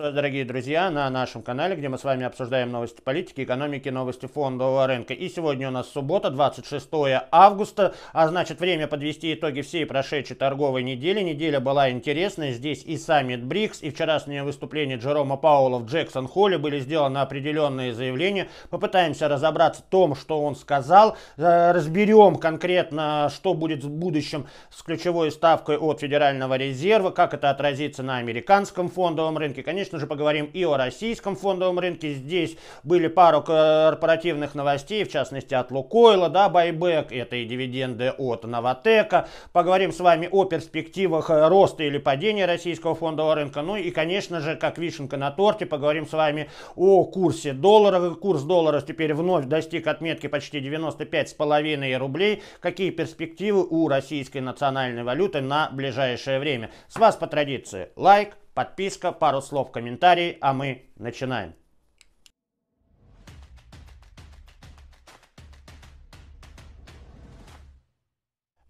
Приветствую, дорогие друзья, на нашем канале, где мы с вами обсуждаем новости политики, экономики, новости фондового рынка. И сегодня у нас суббота, 26 августа, а значит время подвести итоги всей прошедшей торговой недели. Неделя была интересная, здесь и саммит БРИКС, и вчерашнее выступление Джерома Паула в Джексон Холле были сделаны определенные заявления. Попытаемся разобраться в том, что он сказал, э, разберем конкретно, что будет в будущем с ключевой ставкой от Федерального резерва, как это отразится на американском фондовом рынке. Конечно, конечно же, поговорим и о российском фондовом рынке. Здесь были пару корпоративных новостей, в частности, от Лукойла, да, байбек, это и дивиденды от Новотека. Поговорим с вами о перспективах роста или падения российского фондового рынка. Ну и, конечно же, как вишенка на торте, поговорим с вами о курсе доллара. Курс доллара теперь вновь достиг отметки почти 95,5 рублей. Какие перспективы у российской национальной валюты на ближайшее время? С вас по традиции лайк, подписка, пару слов, комментарий, а мы начинаем.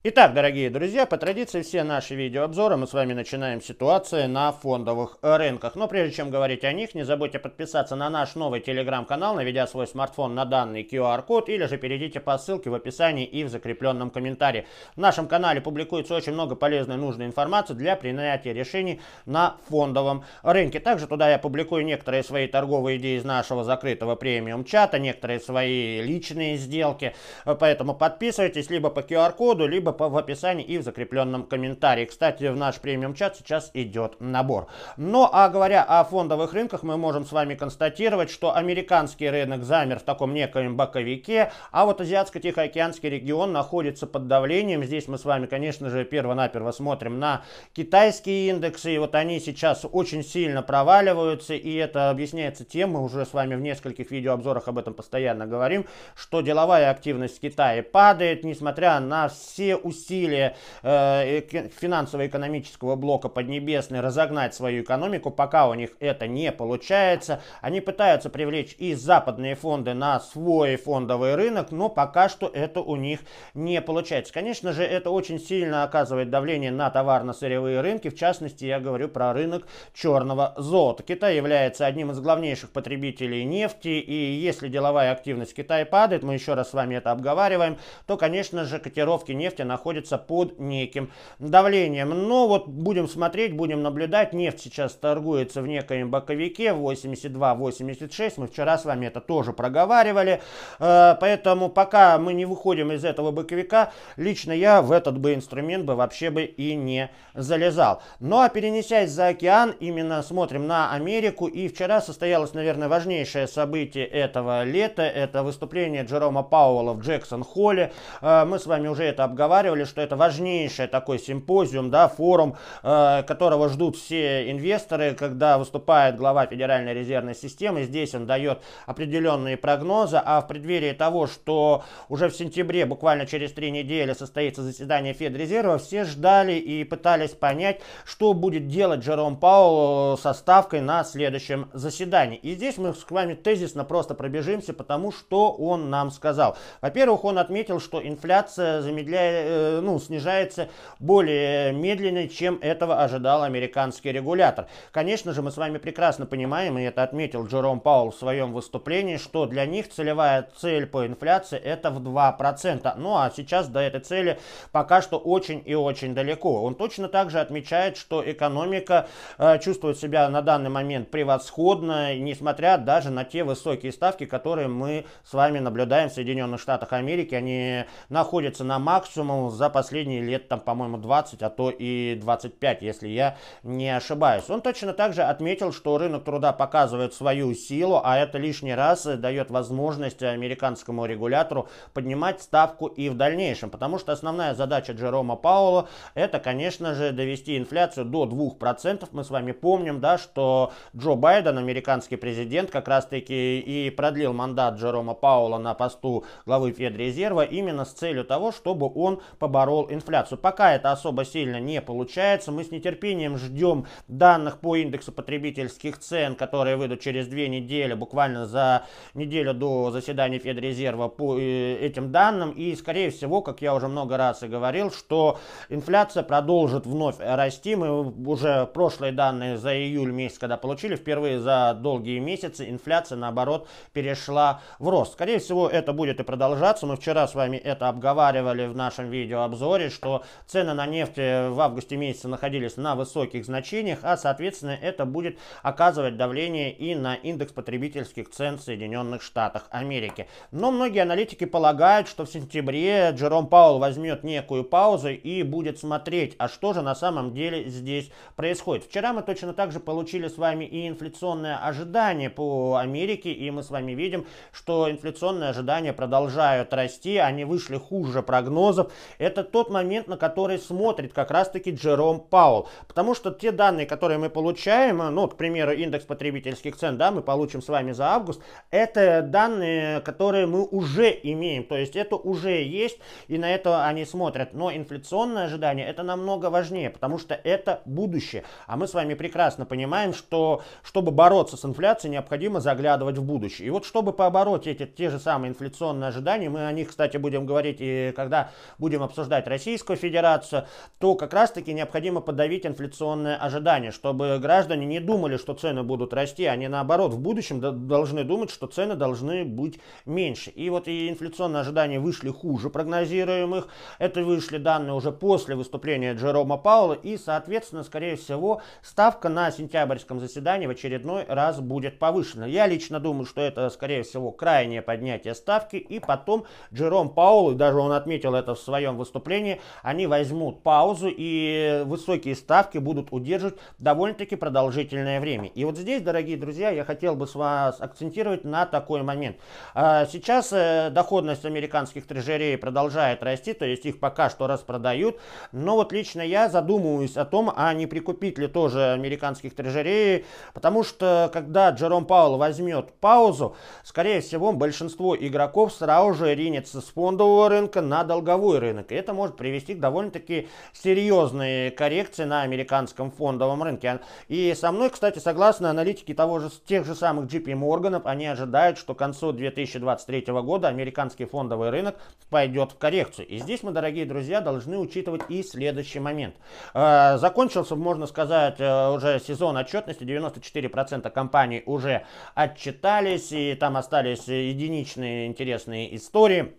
Итак, дорогие друзья, по традиции все наши видеообзоры мы с вами начинаем с ситуации на фондовых рынках. Но прежде чем говорить о них, не забудьте подписаться на наш новый телеграм-канал, наведя свой смартфон на данный QR-код, или же перейдите по ссылке в описании и в закрепленном комментарии. В нашем канале публикуется очень много полезной и нужной информации для принятия решений на фондовом рынке. Также туда я публикую некоторые свои торговые идеи из нашего закрытого премиум-чата, некоторые свои личные сделки. Поэтому подписывайтесь либо по QR-коду, либо либо в описании и в закрепленном комментарии. Кстати, в наш премиум-чат сейчас идет набор. Ну, а говоря о фондовых рынках, мы можем с вами констатировать, что американский рынок замер в таком некоем боковике, а вот Азиатско-Тихоокеанский регион находится под давлением. Здесь мы с вами, конечно же, перво-наперво смотрим на китайские индексы, и вот они сейчас очень сильно проваливаются, и это объясняется тем, мы уже с вами в нескольких видеообзорах об этом постоянно говорим, что деловая активность в Китае падает, несмотря на все усилия э, э финансово-экономического блока Поднебесной разогнать свою экономику, пока у них это не получается. Они пытаются привлечь и западные фонды на свой фондовый рынок, но пока что это у них не получается. Конечно же, это очень сильно оказывает давление на товарно-сырьевые рынки, в частности, я говорю про рынок черного золота. Китай является одним из главнейших потребителей нефти, и если деловая активность Китая падает, мы еще раз с вами это обговариваем, то, конечно же, котировки нефти находится под неким давлением. Но вот будем смотреть, будем наблюдать. Нефть сейчас торгуется в некоем боковике 82-86. Мы вчера с вами это тоже проговаривали. Э, поэтому пока мы не выходим из этого боковика, лично я в этот бы инструмент бы вообще бы и не залезал. Ну а перенесясь за океан, именно смотрим на Америку. И вчера состоялось, наверное, важнейшее событие этого лета. Это выступление Джерома Пауэлла в Джексон-Холле. Э, мы с вами уже это обговаривали разговаривали, что это важнейший такой симпозиум, да, форум, э, которого ждут все инвесторы, когда выступает глава Федеральной резервной системы. Здесь он дает определенные прогнозы, а в преддверии того, что уже в сентябре, буквально через три недели, состоится заседание Федрезерва, все ждали и пытались понять, что будет делать Джером Паул э, со ставкой на следующем заседании. И здесь мы с вами тезисно просто пробежимся, потому что он нам сказал. Во-первых, он отметил, что инфляция замедляет Э, ну, снижается более медленно, чем этого ожидал американский регулятор. Конечно же, мы с вами прекрасно понимаем, и это отметил Джером Паул в своем выступлении, что для них целевая цель по инфляции это в 2%. Ну а сейчас до этой цели пока что очень и очень далеко. Он точно также отмечает, что экономика э, чувствует себя на данный момент превосходно, несмотря даже на те высокие ставки, которые мы с вами наблюдаем в Соединенных Штатах Америки. Они находятся на максимум ну, за последние лет, там, по-моему, 20, а то и 25, если я не ошибаюсь. Он точно так же отметил, что рынок труда показывает свою силу, а это лишний раз дает возможность американскому регулятору поднимать ставку и в дальнейшем, потому что основная задача Джерома Пауэлла это, конечно же, довести инфляцию до 2%. Мы с вами помним, да, что Джо Байден, американский президент, как раз-таки и продлил мандат Джерома Пауэлла на посту главы Федрезерва именно с целью того, чтобы он поборол инфляцию. Пока это особо сильно не получается. Мы с нетерпением ждем данных по индексу потребительских цен, которые выйдут через две недели, буквально за неделю до заседания Федрезерва по э, этим данным. И, скорее всего, как я уже много раз и говорил, что инфляция продолжит вновь расти. Мы уже прошлые данные за июль месяц, когда получили, впервые за долгие месяцы инфляция, наоборот, перешла в рост. Скорее всего, это будет и продолжаться. Мы вчера с вами это обговаривали в нашем видео видеообзоре, что цены на нефть э, в августе месяце находились на высоких значениях, а соответственно это будет оказывать давление и на индекс потребительских цен в Соединенных Штатах Америки. Но многие аналитики полагают, что в сентябре Джером Паул возьмет некую паузу и будет смотреть, а что же на самом деле здесь происходит. Вчера мы точно так же получили с вами и инфляционное ожидание по Америке, и мы с вами видим, что инфляционные ожидания продолжают расти, они вышли хуже прогнозов, это тот момент, на который смотрит как раз-таки Джером Паул. Потому что те данные, которые мы получаем, э, ну, к примеру, индекс потребительских цен, да, мы получим с вами за август, это данные, которые мы уже имеем. То есть это уже есть, и на это они смотрят. Но инфляционное ожидание это намного важнее, потому что это будущее. А мы с вами прекрасно понимаем, что чтобы бороться с инфляцией, необходимо заглядывать в будущее. И вот чтобы побороть эти те же самые инфляционные ожидания, мы о них, кстати, будем говорить и когда будем будем обсуждать Российскую Федерацию, то как раз-таки необходимо подавить инфляционные ожидания, чтобы граждане не думали, что цены будут расти, а не наоборот, в будущем должны думать, что цены должны быть меньше. И вот и инфляционные ожидания вышли хуже прогнозируемых. Это вышли данные уже после выступления Джерома Паула, и, соответственно, скорее всего, ставка на сентябрьском заседании в очередной раз будет повышена. Я лично думаю, что это, скорее всего, крайнее поднятие ставки, и потом Джером Паул, и даже он отметил это в своей своем выступлении, они возьмут паузу и высокие ставки будут удерживать довольно-таки продолжительное время. И вот здесь, дорогие друзья, я хотел бы с вас акцентировать на такой момент. А, сейчас э, доходность американских трежерей продолжает расти, то есть их пока что распродают, но вот лично я задумываюсь о том, а не прикупить ли тоже американских трежерей, потому что когда Джером Пауэлл возьмет паузу, скорее всего большинство игроков сразу же ринется с фондового рынка на долговой рынок рынок. И это может привести к довольно-таки серьезной коррекции на американском фондовом рынке. А, и со мной, кстати, согласны аналитики того же, тех же самых JP Morgan, они ожидают, что к концу 2023 года американский фондовый рынок пойдет в коррекцию. И здесь мы, дорогие друзья, должны учитывать и следующий момент. А, закончился, можно сказать, э, уже сезон отчетности. 94% компаний уже отчитались, и там остались единичные интересные истории.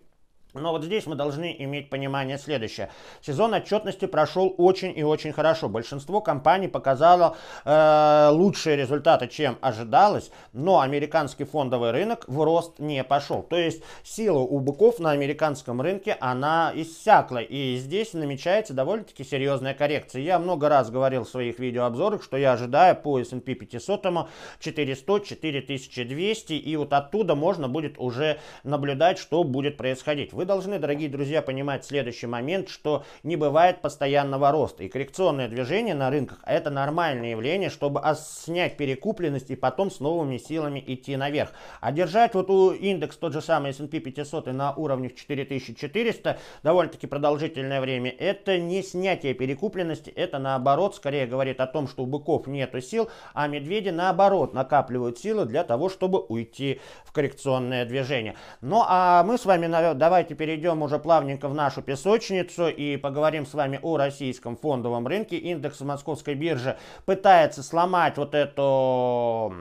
Но вот здесь мы должны иметь понимание следующее. Сезон отчетности прошел очень и очень хорошо. Большинство компаний показало э, лучшие результаты, чем ожидалось, но американский фондовый рынок в рост не пошел. То есть сила у быков на американском рынке, она иссякла. И здесь намечается довольно-таки серьезная коррекция. Я много раз говорил в своих видеообзорах, что я ожидаю по S&P 500 400-4200, и вот оттуда можно будет уже наблюдать, что будет происходить вы должны, дорогие друзья, понимать следующий момент, что не бывает постоянного роста. И коррекционное движение на рынках – это нормальное явление, чтобы снять перекупленность и потом с новыми силами идти наверх. А держать вот у индекс тот же самый S&P 500 на уровне 4400 довольно-таки продолжительное время – это не снятие перекупленности, это наоборот скорее говорит о том, что у быков нету сил, а медведи наоборот накапливают силы для того, чтобы уйти в коррекционное движение. Ну а мы с вами давайте давайте перейдем уже плавненько в нашу песочницу и поговорим с вами о российском фондовом рынке. Индекс московской биржи пытается сломать вот эту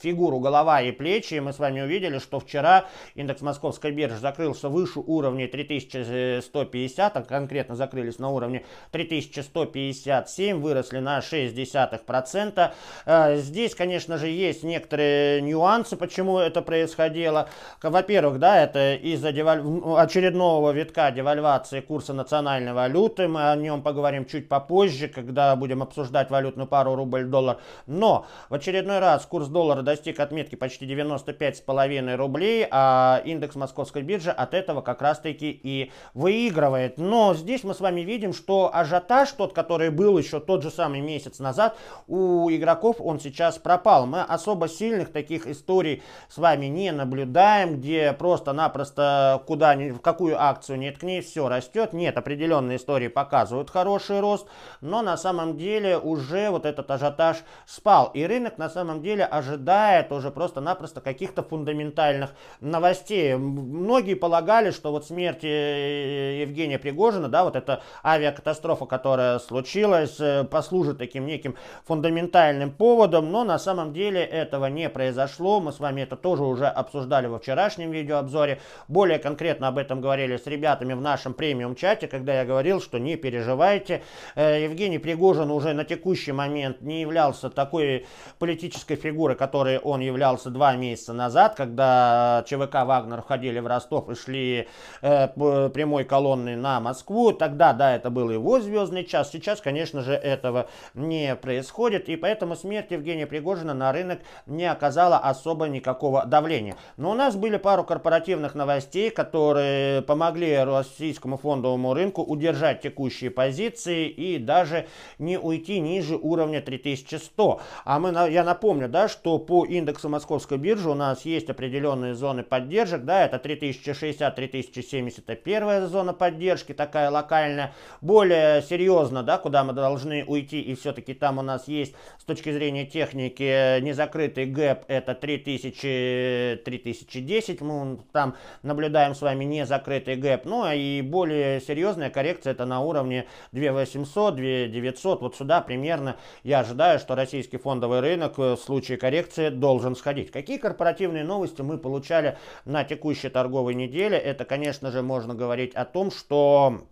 фигуру голова и плечи. И мы с вами увидели, что вчера индекс московской биржи закрылся выше уровня 3150, а конкретно закрылись на уровне 3157, выросли на 0,6%. Э, здесь, конечно же, есть некоторые нюансы, почему это происходило. Во-первых, да, это из-за деваль... очередного витка девальвации курса национальной валюты. Мы о нем поговорим чуть попозже, когда будем обсуждать валютную пару рубль-доллар. Но в очередной раз курс доллара достиг отметки почти 95,5 рублей, а индекс московской биржи от этого как раз-таки и выигрывает. Но здесь мы с вами видим, что ажиотаж, тот, который был еще тот же самый месяц назад, у игроков он сейчас пропал. Мы особо сильных таких историй с вами не наблюдаем, где просто-напросто куда ни, в какую акцию нет к ней, все растет. Нет, определенные истории показывают хороший рост, но на самом деле уже вот этот ажиотаж спал. И рынок на самом деле ожидает хватает уже просто-напросто каких-то фундаментальных новостей. Многие полагали, что вот смерть э, э, Евгения Пригожина, да, вот эта авиакатастрофа, которая случилась, э, послужит таким неким фундаментальным поводом, но на самом деле этого не произошло. Мы с вами это тоже уже обсуждали во вчерашнем видеообзоре. Более конкретно об этом говорили с ребятами в нашем премиум-чате, когда я говорил, что не переживайте. Евгений Пригожин уже на текущий момент не являлся такой политической фигурой, которая которой он являлся два месяца назад, когда ЧВК «Вагнер» входили в Ростов и шли э, прямой колонной на Москву. Тогда, да, это был его звездный час. Сейчас, конечно же, этого не происходит. И поэтому смерть Евгения Пригожина на рынок не оказала особо никакого давления. Но у нас были пару корпоративных новостей, которые помогли российскому фондовому рынку удержать текущие позиции и даже не уйти ниже уровня 3100. А мы, я напомню, да, что по по индексу Московской биржи у нас есть определенные зоны поддержек, да, это 3060-3070 это первая зона поддержки, такая локальная, более серьезно, да, куда мы должны уйти, и все-таки там у нас есть с точки зрения техники э, незакрытый гэп, это 3000, 3010, мы там наблюдаем с вами незакрытый гэп, ну а и более серьезная коррекция это на уровне 2800, 2900, вот сюда примерно я ожидаю, что российский фондовый рынок э, в случае коррекции должен сходить. Какие корпоративные новости мы получали на текущей торговой неделе? Это, конечно же, можно говорить о том, что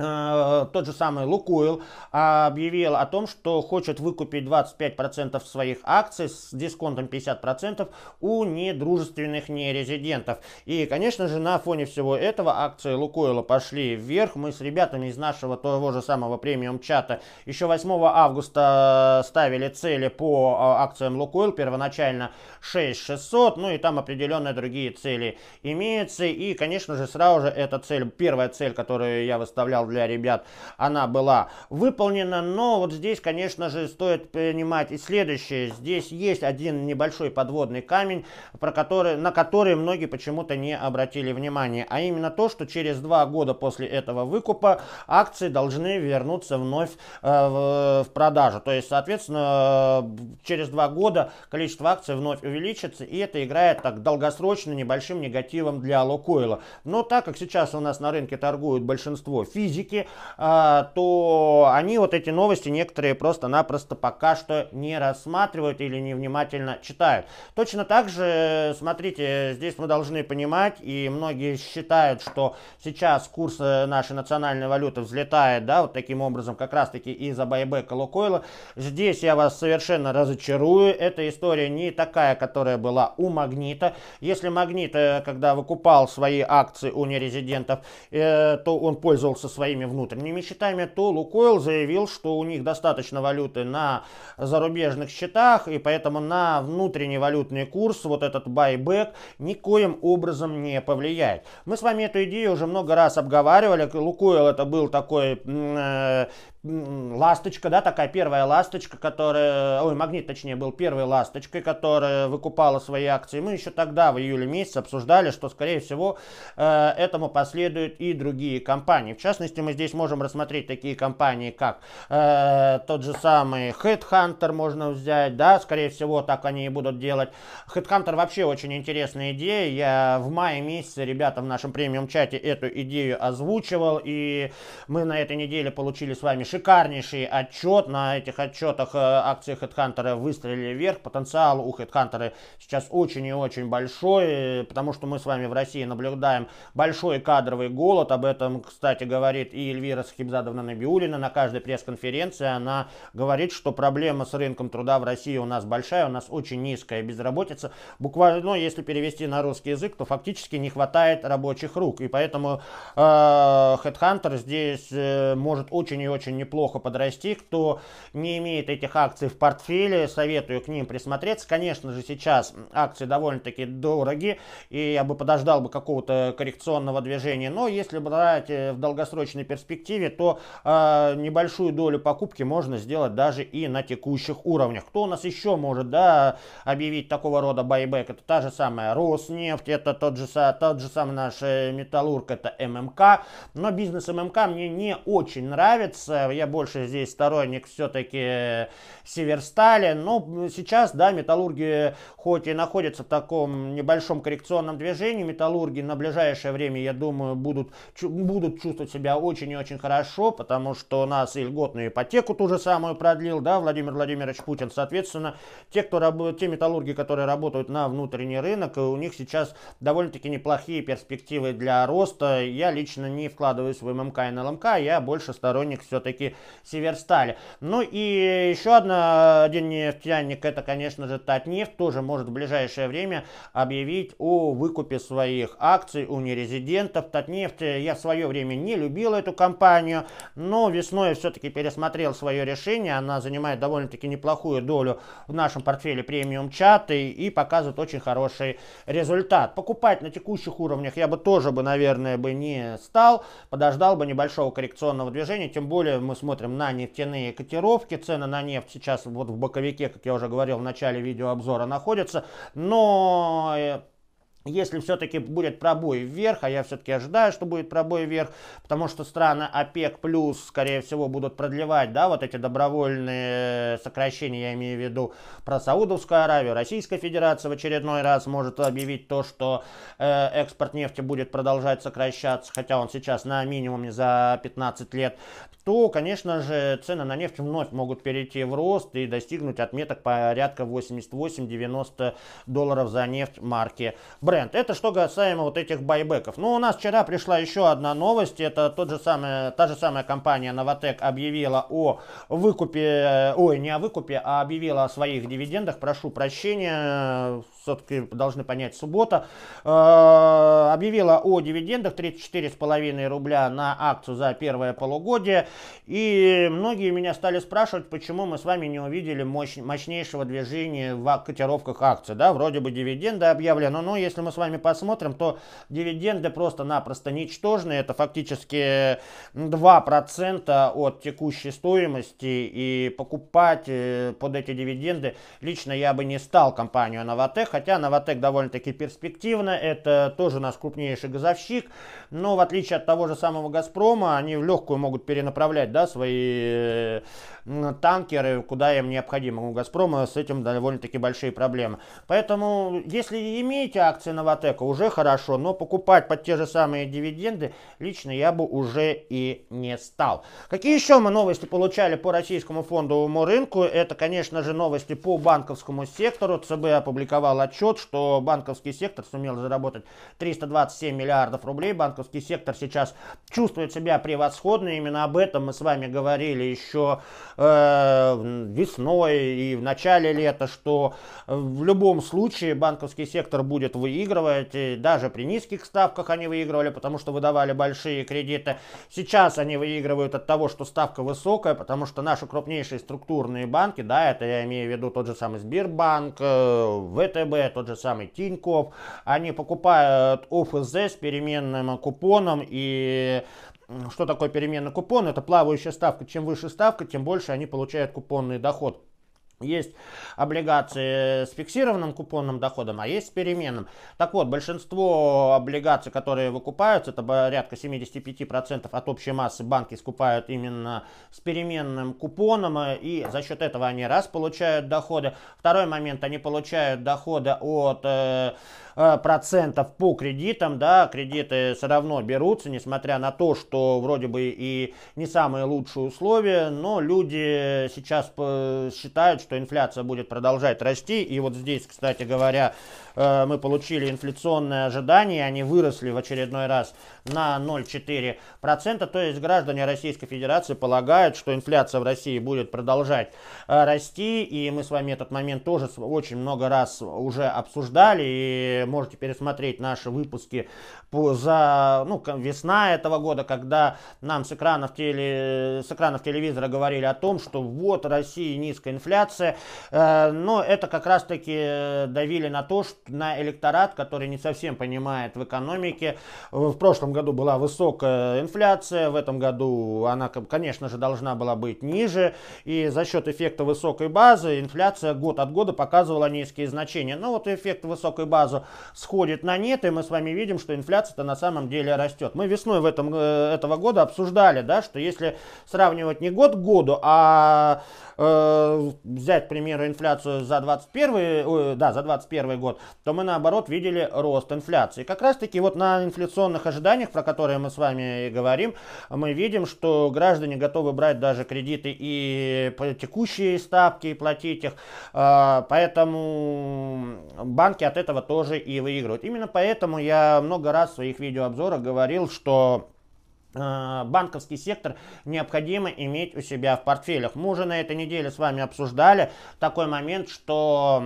Э, тот же самый Лукойл объявил о том, что хочет выкупить 25% своих акций с дисконтом 50% у недружественных нерезидентов. И, конечно же, на фоне всего этого акции Лукойла пошли вверх. Мы с ребятами из нашего того же самого премиум-чата еще 8 августа ставили цели по э, акциям Лукойл. Первоначально 6600, ну и там определенные другие цели имеются. И, конечно же, сразу же эта цель, первая цель, которую я выставлял для ребят она была выполнена. Но вот здесь, конечно же, стоит понимать и следующее. Здесь есть один небольшой подводный камень, про который, на который многие почему-то не обратили внимания. А именно то, что через два года после этого выкупа акции должны вернуться вновь э, в, в продажу. То есть, соответственно, через два года количество акций вновь увеличится, и это играет так долгосрочно небольшим негативом для Лукойла. Но так как сейчас у нас на рынке торгуют большинство физических, медики, а, то они вот эти новости некоторые просто-напросто пока что не рассматривают или невнимательно читают. Точно так же, смотрите, здесь мы должны понимать, и многие считают, что сейчас курс э, нашей национальной валюты взлетает, да, вот таким образом, как раз-таки из-за байбека Лукойла. Здесь я вас совершенно разочарую. Эта история не такая, которая была у Магнита. Если Магнит, э, когда выкупал свои акции у нерезидентов, э, то он пользовался своей своими внутренними счетами, то Лукойл заявил, что у них достаточно валюты на зарубежных счетах, и поэтому на внутренний валютный курс вот этот байбек никоим образом не повлияет. Мы с вами эту идею уже много раз обговаривали. Лукойл это был такой э, ласточка, да, такая первая ласточка, которая, ой, магнит, точнее, был первой ласточкой, которая выкупала свои акции. Мы еще тогда, в июле месяце, обсуждали, что, скорее всего, э, этому последуют и другие компании. В частности, мы здесь можем рассмотреть такие компании, как э, тот же самый Headhunter можно взять, да, скорее всего, так они и будут делать. Headhunter вообще очень интересная идея. Я в мае месяце ребята в нашем премиум-чате эту идею озвучивал, и мы на этой неделе получили с вами шикарнейший отчет. На этих отчетах э, акции HeadHunter выстрелили вверх. Потенциал у HeadHunter сейчас очень и очень большой, э, потому что мы с вами в России наблюдаем большой кадровый голод. Об этом, кстати, говорит и Эльвира Сахибзадовна Набиулина на каждой пресс-конференции. Она говорит, что проблема с рынком труда в России у нас большая, у нас очень низкая безработица. Буквально, ну, если перевести на русский язык, то фактически не хватает рабочих рук. И поэтому э, HeadHunter здесь э, может очень и очень неплохо подрасти. Кто не имеет этих акций в портфеле, советую к ним присмотреться. Конечно же, сейчас акции довольно-таки дороги, и я бы подождал бы какого-то коррекционного движения. Но если брать э, в долгосрочной перспективе, то э, небольшую долю покупки можно сделать даже и на текущих уровнях. Кто у нас еще может да, объявить такого рода байбек? Это та же самая Роснефть, это тот же, тот же самый наш э, Металлург, это ММК. Но бизнес ММК мне не очень нравится я больше здесь сторонник все-таки э, Северстали. но ну, сейчас, да, металлурги хоть и находятся в таком небольшом коррекционном движении, металлурги на ближайшее время, я думаю, будут, будут чувствовать себя очень и очень хорошо, потому что у нас и льготную ипотеку ту же самую продлил, да, Владимир Владимирович Путин. Соответственно, те, кто работают, те металлурги, которые работают на внутренний рынок, у них сейчас довольно-таки неплохие перспективы для роста. Я лично не вкладываюсь в ММК и на ЛМК, я больше сторонник все-таки все-таки Северстали. Ну и еще одна, один нефтяник, это, конечно же, Татнефть, тоже может в ближайшее время объявить о выкупе своих акций у нерезидентов. Татнефть, э, я в свое время не любил эту компанию, но весной все-таки пересмотрел свое решение. Она занимает довольно-таки неплохую долю в нашем портфеле премиум чаты и показывает очень хороший результат. Покупать на текущих уровнях я бы тоже бы, наверное, бы не стал, подождал бы небольшого коррекционного движения, тем более мы смотрим на нефтяные котировки. Цены на нефть сейчас вот в боковике, как я уже говорил в начале видеообзора, находятся. Но э, если все-таки будет пробой вверх, а я все-таки ожидаю, что будет пробой вверх, потому что страны ОПЕК плюс, скорее всего, будут продлевать, да, вот эти добровольные э, сокращения, я имею в виду про Саудовскую Аравию, Российская Федерация в очередной раз может объявить то, что э, экспорт нефти будет продолжать сокращаться, хотя он сейчас на минимуме за 15 лет, то, конечно же, цены на нефть вновь могут перейти в рост и достигнуть отметок порядка 88-90 долларов за нефть марки Brent процент. Это что касаемо вот этих байбеков. Ну, у нас вчера пришла еще одна новость. Это тот же самый, та же самая компания Novatec объявила о выкупе, э, ой, не о выкупе, а объявила о своих дивидендах. Прошу прощения, все-таки должны понять суббота. Э, объявила о дивидендах 34,5 рубля на акцию за первое полугодие. И многие меня стали спрашивать, почему мы с вами не увидели мощнейшего движения в котировках акций. Да, вроде бы дивиденды объявлены, но если если мы с вами посмотрим, то дивиденды просто-напросто ничтожны. Это фактически 2% от текущей стоимости. И покупать э, под эти дивиденды лично я бы не стал компанию Новотек. Хотя Новотек довольно-таки перспективно. Это тоже наш крупнейший газовщик. Но в отличие от того же самого Газпрома, они в легкую могут перенаправлять да, свои э, танкеры, куда им необходимо. У Газпрома с этим довольно-таки большие проблемы. Поэтому, если имеете акции, акции Новотека уже хорошо, но покупать под те же самые дивиденды лично я бы уже и не стал. Какие еще мы новости получали по российскому фондовому рынку? Это, конечно же, новости по банковскому сектору. ЦБ опубликовал отчет, что банковский сектор сумел заработать 327 миллиардов рублей. Банковский сектор сейчас чувствует себя превосходно. Именно об этом мы с вами говорили еще э, весной и в начале лета, что в любом случае банковский сектор будет выигрывать выигрывает. И даже при низких ставках они выигрывали, потому что выдавали большие кредиты. Сейчас они выигрывают от того, что ставка высокая, потому что наши крупнейшие структурные банки, да, это я имею в виду тот же самый Сбербанк, э, ВТБ, тот же самый Тиньков, они покупают ОФЗ с переменным купоном и что такое переменный купон? Это плавающая ставка. Чем выше ставка, тем больше они получают купонный доход. Есть облигации с фиксированным купонным доходом, а есть с переменным. Так вот, большинство облигаций, которые выкупаются, это порядка 75% от общей массы банки скупают именно с переменным купоном, э, и за счет этого они раз получают доходы. Второй момент, они получают доходы от... Э, Э, процентов по кредитам, да, кредиты все равно берутся, несмотря на то, что вроде бы и не самые лучшие условия, но люди сейчас считают, что инфляция будет продолжать расти, и вот здесь, кстати говоря, э, мы получили инфляционные ожидания, они выросли в очередной раз на 0,4%, то есть граждане Российской Федерации полагают, что инфляция в России будет продолжать э, расти, и мы с вами этот момент тоже очень много раз уже обсуждали, и можете пересмотреть наши выпуски по, за ну, весна этого года, когда нам с экранов, теле, с экранов телевизора говорили о том, что вот в России низкая инфляция, э, но это как раз-таки э, давили на то, что на электорат, который не совсем понимает в экономике. В прошлом году была высокая инфляция, в этом году она, конечно же, должна была быть ниже, и за счет эффекта высокой базы инфляция год от года показывала низкие значения. Но вот эффект высокой базы сходит на нет, и мы с вами видим, что инфляция-то на самом деле растет. Мы весной в этом, э, этого года обсуждали, да, что если сравнивать не год к году, а э, взять, к примеру, инфляцию за 21, э, да, за 21 год, то мы наоборот видели рост инфляции. Как раз таки вот на инфляционных ожиданиях, про которые мы с вами и говорим, мы видим, что граждане готовы брать даже кредиты и текущие ставки и платить их, э, поэтому банки от этого тоже и выигрывать. Именно поэтому я много раз в своих видеообзорах говорил, что а, банковский сектор необходимо иметь у себя в портфелях. Мы уже на этой неделе с вами обсуждали такой момент, что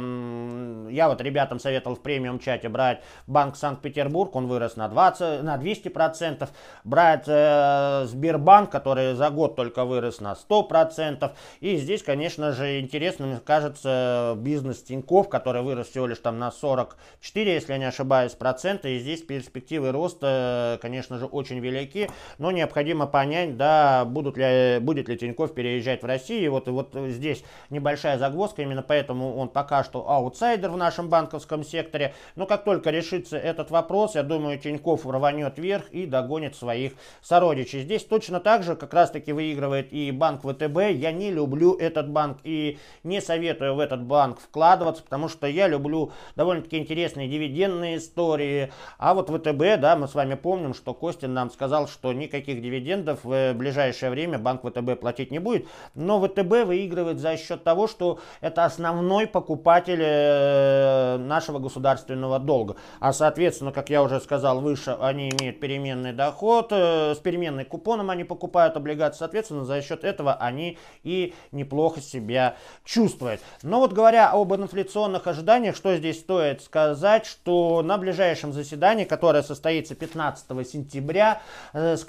я вот ребятам советовал в премиум чате брать банк Санкт-Петербург, он вырос на 20, на 200 процентов, брать э, Сбербанк, который за год только вырос на 100 процентов, и здесь, конечно же, интересно, мне кажется, бизнес Тиньков, который вырос всего лишь там на 44, если я не ошибаюсь, процента, и здесь перспективы роста, э, конечно же, очень велики но необходимо понять, да, будут ли, будет ли Тиньков переезжать в Россию. вот, вот здесь небольшая загвоздка, именно поэтому он пока что аутсайдер в нашем банковском секторе. Но как только решится этот вопрос, я думаю, Тиньков рванет вверх и догонит своих сородичей. Здесь точно так же как раз-таки выигрывает и банк ВТБ. Я не люблю этот банк и не советую в этот банк вкладываться, потому что я люблю довольно-таки интересные дивидендные истории. А вот ВТБ, да, мы с вами помним, что Костин нам сказал, что никаких дивидендов в э, ближайшее время банк ВТБ платить не будет. Но ВТБ выигрывает за счет того, что это основной покупатель э, нашего государственного долга. А соответственно, как я уже сказал выше, они имеют переменный доход, э, с переменным купоном они покупают облигации, соответственно, за счет этого они и неплохо себя чувствуют. Но вот говоря об инфляционных ожиданиях, что здесь стоит сказать, что на ближайшем заседании, которое состоится 15 сентября,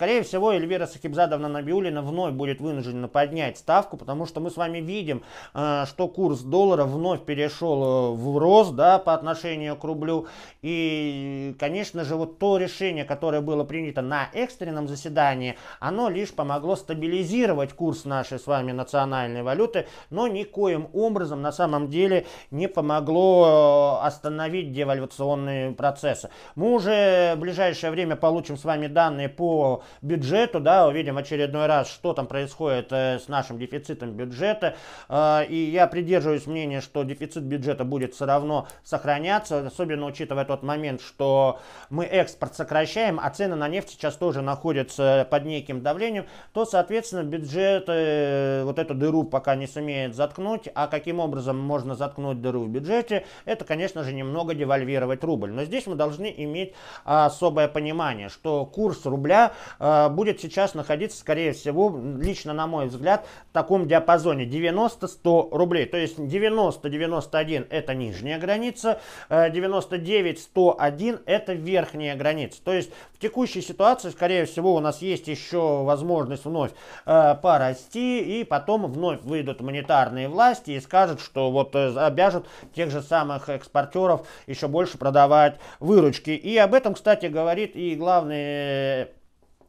Скорее всего, Эльвира Сахибзадовна Набиулина вновь будет вынуждена поднять ставку, потому что мы с вами видим, э, что курс доллара вновь перешел э, в рост да, по отношению к рублю. И, конечно же, вот то решение, которое было принято на экстренном заседании, оно лишь помогло стабилизировать курс нашей с вами национальной валюты, но никоим образом на самом деле не помогло э, остановить девальвационные процессы. Мы уже в ближайшее время получим с вами данные по бюджету, да, увидим очередной раз, что там происходит э, с нашим дефицитом бюджета. Э, и я придерживаюсь мнения, что дефицит бюджета будет все равно сохраняться, особенно учитывая тот момент, что мы экспорт сокращаем, а цены на нефть сейчас тоже находятся под неким давлением, то, соответственно, бюджет э, вот эту дыру пока не сумеет заткнуть. А каким образом можно заткнуть дыру в бюджете? Это, конечно же, немного девальвировать рубль. Но здесь мы должны иметь а, особое понимание, что курс рубля Э, будет сейчас находиться, скорее всего, лично на мой взгляд, в таком диапазоне 90-100 рублей. То есть 90-91 это нижняя граница, 99-101 э, это верхняя граница. То есть в текущей ситуации, скорее всего, у нас есть еще возможность вновь э, порасти, и потом вновь выйдут монетарные власти и скажут, что вот э, обяжут тех же самых экспортеров еще больше продавать выручки. И об этом, кстати, говорит и главный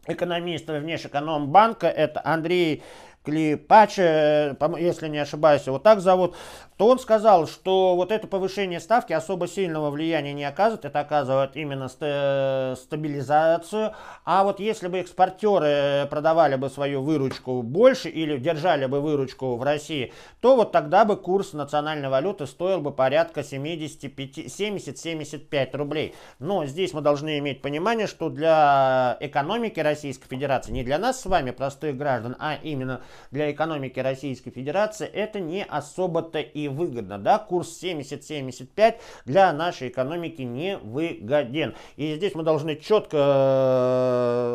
экономист Внешэкономбанка, это Андрей Клипаче, э, если не ошибаюсь, вот так зовут, то он сказал, что вот это повышение ставки особо сильного влияния не оказывает, это оказывает именно э, стабилизацию. А вот если бы экспортеры э, продавали бы свою выручку больше или держали бы выручку в России, то вот тогда бы курс национальной валюты стоил бы порядка 75, 70-75 рублей. Но здесь мы должны иметь понимание, что для экономики Российской Федерации, не для нас с вами, простых граждан, а именно для экономики Российской Федерации это не особо-то и выгодно. Да? Курс 70-75 для нашей экономики не выгоден. И здесь мы должны четко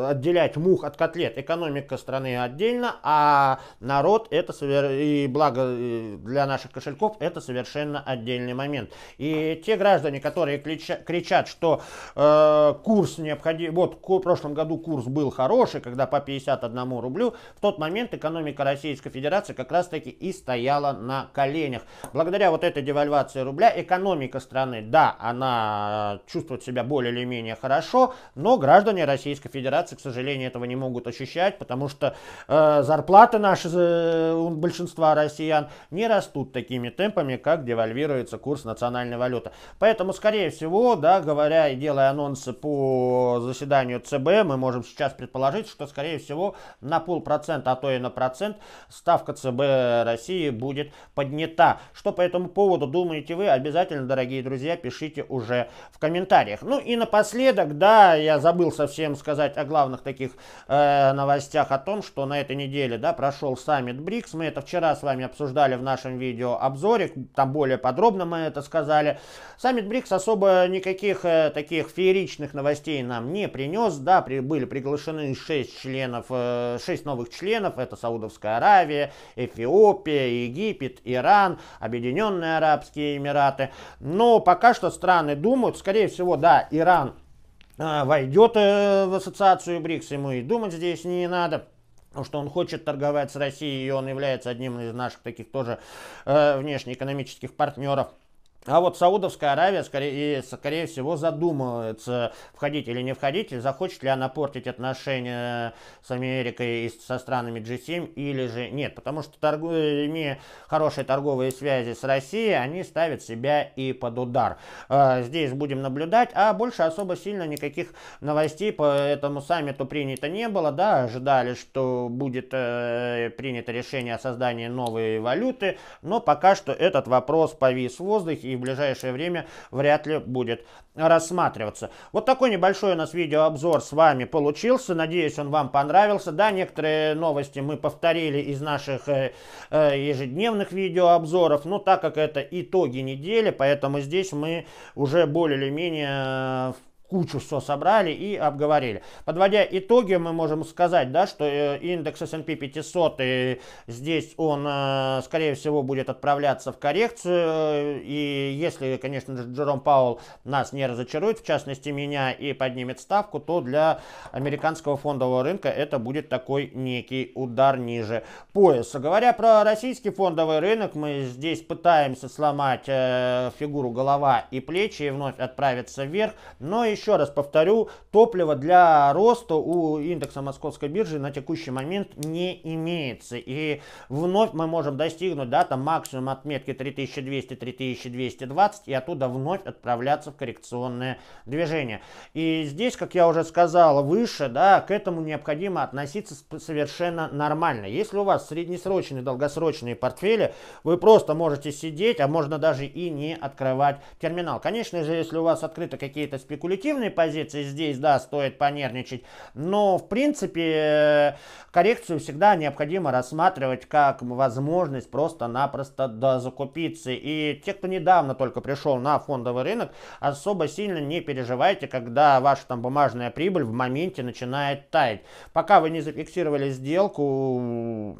э, отделять мух от котлет. Экономика страны отдельно, а народ это совер... и благо э, для наших кошельков это совершенно отдельный момент. И те граждане, которые кричат, что э, курс необходим, вот в прошлом году курс был хороший, когда по 51 рублю, в тот момент экономика экономика Российской Федерации как раз-таки и стояла на коленях. Благодаря вот этой девальвации рубля экономика страны, да, она э, чувствует себя более или менее хорошо, но граждане Российской Федерации, к сожалению, этого не могут ощущать, потому что э, зарплаты наши э, у большинства россиян не растут такими темпами, как девальвируется курс национальной валюты. Поэтому, скорее всего, да, говоря и делая анонсы по заседанию ЦБ, мы можем сейчас предположить, что, скорее всего, на полпроцента, а то и на процент 1%, ставка ЦБ России будет поднята. Что по этому поводу думаете вы? Обязательно, дорогие друзья, пишите уже в комментариях. Ну и напоследок, да, я забыл совсем сказать о главных таких э, новостях о том, что на этой неделе, да, прошел саммит БРИКС. Мы это вчера с вами обсуждали в нашем видео обзоре, там более подробно мы это сказали. Саммит БРИКС особо никаких э, таких фееричных новостей нам не принес, да, при, были приглашены 6 членов, э, 6 новых членов, это Саудов. Саудовская Аравия, Эфиопия, Египет, Иран, Объединенные Арабские Эмираты. Но пока что страны думают, скорее всего, да, Иран а, войдет э, в ассоциацию БРИКС, ему и думать здесь не надо потому что он хочет торговать с Россией, и он является одним из наших таких тоже э, внешнеэкономических партнеров. А вот Саудовская Аравия, скорее, и, скорее всего, задумывается, входить или не входить, захочет ли она портить отношения с Америкой и со странами G7 или же нет. Потому что, торгу... имея хорошие торговые связи с Россией, они ставят себя и под удар. А, здесь будем наблюдать, а больше особо сильно никаких новостей по этому саммиту принято не было. Да, ожидали, что будет э, принято решение о создании новой валюты, но пока что этот вопрос повис в воздухе и в ближайшее время вряд ли будет рассматриваться. Вот такой небольшой у нас видеообзор с вами получился. Надеюсь, он вам понравился. Да, некоторые новости мы повторили из наших э, э, ежедневных видеообзоров, но так как это итоги недели, поэтому здесь мы уже более или менее в э, кучу все собрали и обговорили. Подводя итоги, мы можем сказать, да, что э, индекс S&P 500 и э, здесь он, э, скорее всего, будет отправляться в коррекцию. И если, конечно же, Джером Паул нас не разочарует, в частности меня, и поднимет ставку, то для американского фондового рынка это будет такой некий удар ниже пояса. Говоря про российский фондовый рынок, мы здесь пытаемся сломать фигуру голова и плечи и вновь отправиться вверх, но еще еще раз повторю, топлива для роста у индекса московской биржи на текущий момент не имеется. И вновь мы можем достигнуть да, там максимум отметки 3200-3220 и оттуда вновь отправляться в коррекционное движение. И здесь, как я уже сказал выше, да, к этому необходимо относиться совершенно нормально. Если у вас среднесрочные, долгосрочные портфели, вы просто можете сидеть, а можно даже и не открывать терминал. Конечно же, если у вас открыты какие-то спекулятивные негативной позиции, здесь, да, стоит понервничать, но, в принципе, э, коррекцию всегда необходимо рассматривать как возможность просто-напросто закупиться И те, кто недавно только пришел на фондовый рынок, особо сильно не переживайте, когда ваша там бумажная прибыль в моменте начинает таять. Пока вы не зафиксировали сделку,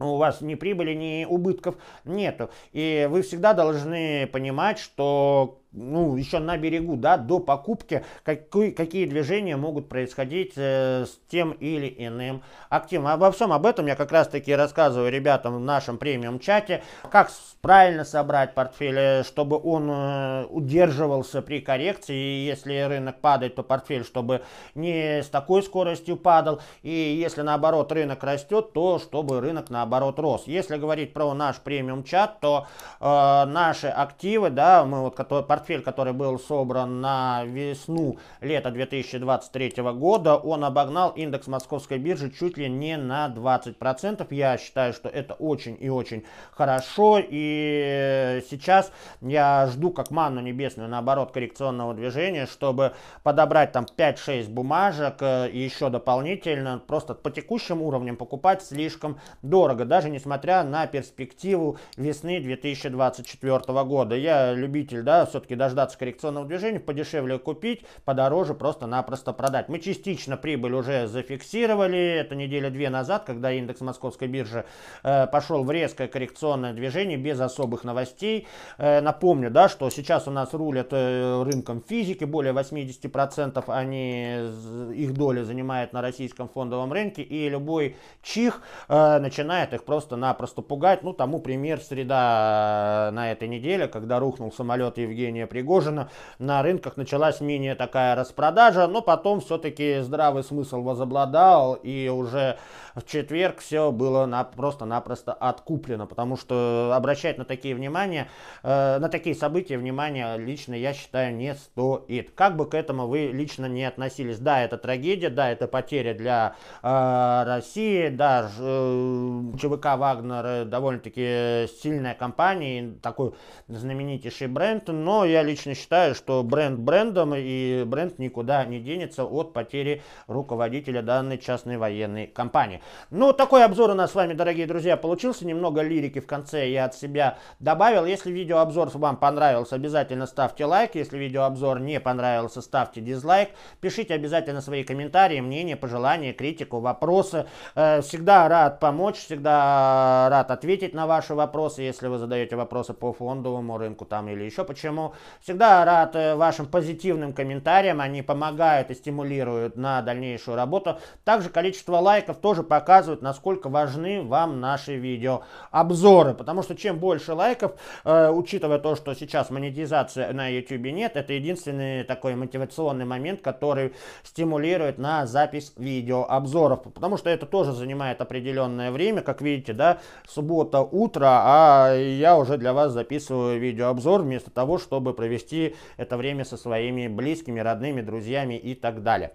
у вас ни прибыли, ни убытков нету. И вы всегда должны понимать, что ну, еще на берегу, да, до покупки, какой, какие движения могут происходить э, с тем или иным активом. Обо а всем об этом я как раз-таки рассказываю ребятам в нашем премиум-чате, как правильно собрать портфель, э, чтобы он э, удерживался при коррекции, и если рынок падает, то портфель, чтобы не с такой скоростью падал, и если наоборот рынок растет, то чтобы рынок наоборот рос. Если говорить про наш премиум-чат, то э, наши активы, да, мы вот, которые портфель, который был собран на весну лето 2023 года, он обогнал индекс московской биржи чуть ли не на 20%. Я считаю, что это очень и очень хорошо. И сейчас я жду как манну небесную, наоборот, коррекционного движения, чтобы подобрать там 5-6 бумажек э, еще дополнительно просто по текущим уровням покупать слишком дорого, даже несмотря на перспективу весны 2024 года. Я любитель, да, все-таки все-таки дождаться коррекционного движения, подешевле купить, подороже просто-напросто продать. Мы частично прибыль уже зафиксировали, это неделя-две назад, когда индекс московской биржи э, пошел в резкое коррекционное движение без особых новостей. Э, напомню, да, что сейчас у нас рулят э, рынком физики, более 80% они, их доля занимает на российском фондовом рынке, и любой чих начинает их просто-напросто пугать. Ну, тому пример среда на этой неделе, когда рухнул самолет Евгения правления Пригожина на рынках началась менее такая распродажа, но потом все-таки здравый смысл возобладал, и уже в четверг все было на, просто-напросто откуплено, потому что обращать на такие внимания, э, на такие события внимание лично я считаю не стоит. Как бы к этому вы лично не относились, да, это трагедия, да, это потеря для э, России, да, э, ЧВК Вагнер довольно-таки сильная компания, такой знаменитейший бренд, но я лично считаю, что бренд брендом и бренд никуда не денется от потери руководителя данной частной военной компании. Ну, такой обзор у нас с вами, дорогие друзья, получился. Немного лирики в конце я от себя добавил. Если видеообзор вам понравился, обязательно ставьте лайк. Если видеообзор не понравился, ставьте дизлайк. Пишите обязательно свои комментарии, мнения, пожелания, критику, вопросы. Э, всегда рад помочь, всегда рад ответить на ваши вопросы, если вы задаете вопросы по фондовому рынку там или еще почему. Всегда рад э, вашим позитивным комментариям, они помогают и стимулируют на дальнейшую работу. Также количество лайков тоже показывает, насколько важны вам наши видео обзоры, потому что чем больше лайков, э, учитывая то, что сейчас монетизации на YouTube нет, это единственный такой мотивационный момент, который стимулирует на запись видео обзоров, потому что это тоже занимает определенное время, как видите, да, суббота утро, а я уже для вас записываю видеообзор вместо того, чтобы чтобы провести это время со своими близкими, родными, друзьями и так далее.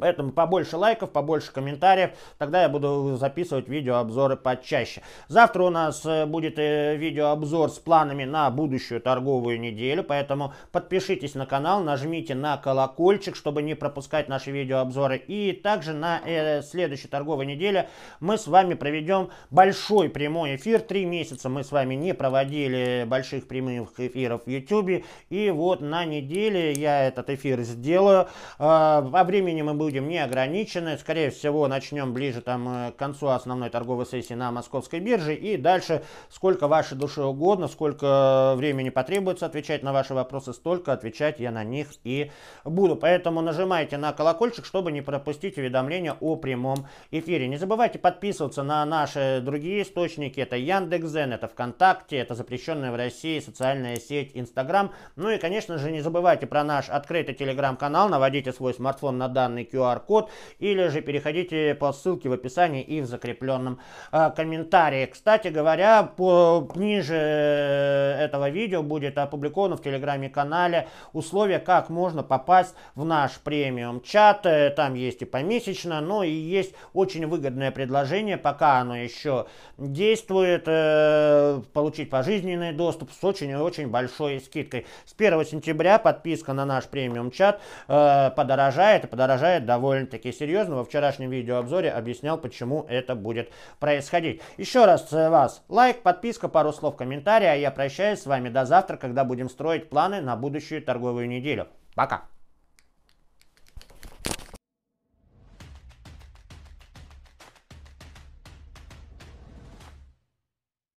Поэтому побольше лайков, побольше комментариев. Тогда я буду записывать видеообзоры почаще. Завтра у нас э, будет э, видеообзор с планами на будущую торговую неделю. Поэтому подпишитесь на канал, нажмите на колокольчик, чтобы не пропускать наши видеообзоры. И также на э, следующей торговой неделе мы с вами проведем большой прямой эфир. Три месяца мы с вами не проводили больших прямых эфиров в YouTube. И вот на неделе я этот эфир сделаю. Э, а, по времени мы будем будем не ограничены. Скорее всего, начнем ближе там, э, к концу основной торговой сессии на московской бирже. И дальше, сколько вашей душе угодно, сколько э, времени потребуется отвечать на ваши вопросы, столько отвечать я на них и буду. Поэтому нажимайте на колокольчик, чтобы не пропустить уведомления о прямом эфире. Не забывайте подписываться на наши другие источники. Это Яндекс.Зен, это ВКонтакте, это запрещенная в России социальная сеть Инстаграм. Ну и, конечно же, не забывайте про наш открытый телеграм-канал. Наводите свой смартфон на данный QR-код, или же переходите по ссылке в описании и в закрепленном э, комментарии. Кстати говоря, по, ниже э, этого видео будет опубликовано в телеграме-канале условия, как можно попасть в наш премиум-чат. Э, там есть и помесячно, но и есть очень выгодное предложение, пока оно еще действует, э, получить пожизненный доступ с очень и очень большой скидкой. С 1 сентября подписка на наш премиум-чат э, подорожает и подорожает довольно-таки серьезно. Во вчерашнем видеообзоре объяснял, почему это будет происходить. Еще раз э, вас лайк, подписка, пару слов, комментарий, а я прощаюсь с вами до завтра, когда будем строить планы на будущую торговую неделю. Пока!